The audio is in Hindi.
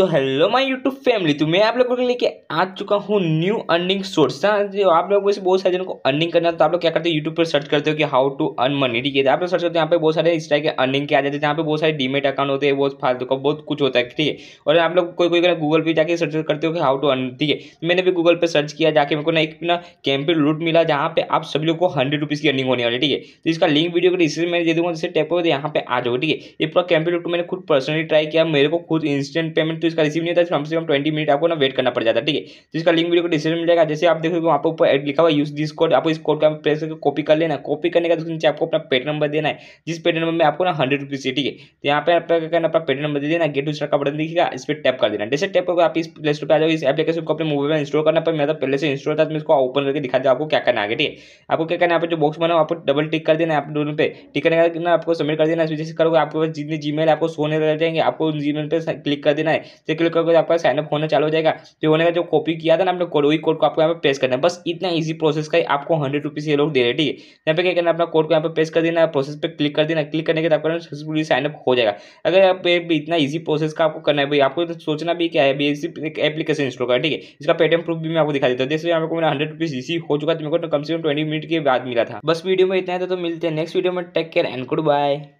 so hello my YouTube family तो मैं आप लोगों के लेके आ चुका हूँ न्यू अर्निंग सोर्स जो आप लोग वैसे बहुत सारे जन को अर्निंग करना तो आप लोग क्या करते हैं यूट्यूब पर सर्च करते हो कि हाउ टू अर्न मनी ठीक है तो आप लोग सर्च करते हो यहाँ पे बहुत सारे इस टाइप के अर्निंग के आ जाते हैं जहाँ पे बहुत सारे डीमेट अकाउंट होते हैं बहुत फालतू का बहुत कुछ होता है ठीक है और आप लोग कोई कोई गूगल पे जाकर सर्च करते हो कि हाउ टू अर्न ठीक है तो मैंने भी गूगल पर सर्च किया जाके मेरे को ना एक ना कैंपेन रूट मिला जहाँ पे आप सभी लोग को हंड्रेड रुपीज़ की अर्निंग होने वाली ठीक है तो इसका लिंक वीडियो को डिस्क्रिप्शन में दे दूँगा जैसे टैप हो तो यहाँ पे आ जाओ ठीक है ये पूरा कैंपेन रूट मैंने खुद पर्सनली ट्राई किया मेरे को खुद इंस्टेंट पेमेंट इसका रिसीव नहीं होता है तो कम से कम ट्वेंटी मिनट आपको ना वेट करना पड़ जाता है ठीक है जिसका लिंक वीडियो को डिस्क्रिप्शन में मिलेगा जैसे आप देखोगे वहाँ पर एड लिखा हुआ यूज दिस कोड आपको इस कोड का प्रेस करके कॉपी कर लेना कॉपी करने का तो नीचे आपको अपना पेट नंबर देना है जिस पेट नंबर में आपको ना हंड्रेड रुपीज़ है ठीक है तो यहाँ पर आपका करना अपना पेट नंबर दे देना गेट टू का बटन दिखेगा इस पर टैप कर देना जैसे टैप करके आप इस प्ले स्टोर पर आ जाओ इस एप्लीकेशन को अपने मोबाइल में इंस्टॉल करना पर तो पहले से इंस्टॉल था तो मैं इसको ओपन करके दिखा दिया आपको क्या करना है ठीक है आपको क्या करना है जो बॉक्स बनाओ आपको डबल टिक कर देना आप दोनों पे टिक करने का आपको सबमिट कर देना जैसे करोगे आपके पास जितने जी आपको सोने लग जाएंगे आपको जी जी पे क्लिक कर देना है तो क्लिक करके आपका साइनअप होना चालू हो जाएगा जो होने का जो कॉपी किया था ना आपने कोड वही कोड को आपको यहाँ पर पेश करना है बस इतना ईजी प्रोसेस का आपको हंड्रेड रुपीज़ ये लोग दे रहे हैं ठीक है यहाँ पे क्या करना अपना कोड को यहाँ पे पेश कर देना प्रोसेस पे क्लिक कर देना क्लिक करने के बाद आपका सक्सेसफुली साइनअप हो जाएगा अगर आप इतना ईजी प्रोसेस का आपको करना है भाई आपको तो सोचना भी क्या है एप्लीकेशन इंस्टॉल करा ठीक है इसका पेटीएम प्रूफ भी मैं आपको दिखा देता हूँ जैसे यहाँ पे मेरा हंड्रेड रुपीज़ रिसीव हो चुका था मेरे को तो कम से कम ट्वेंटी मिनट के बाद मिला था बस वीडियो में इतना है तो मिलते हैं नेक्स्ट वीडियो में take care and good bye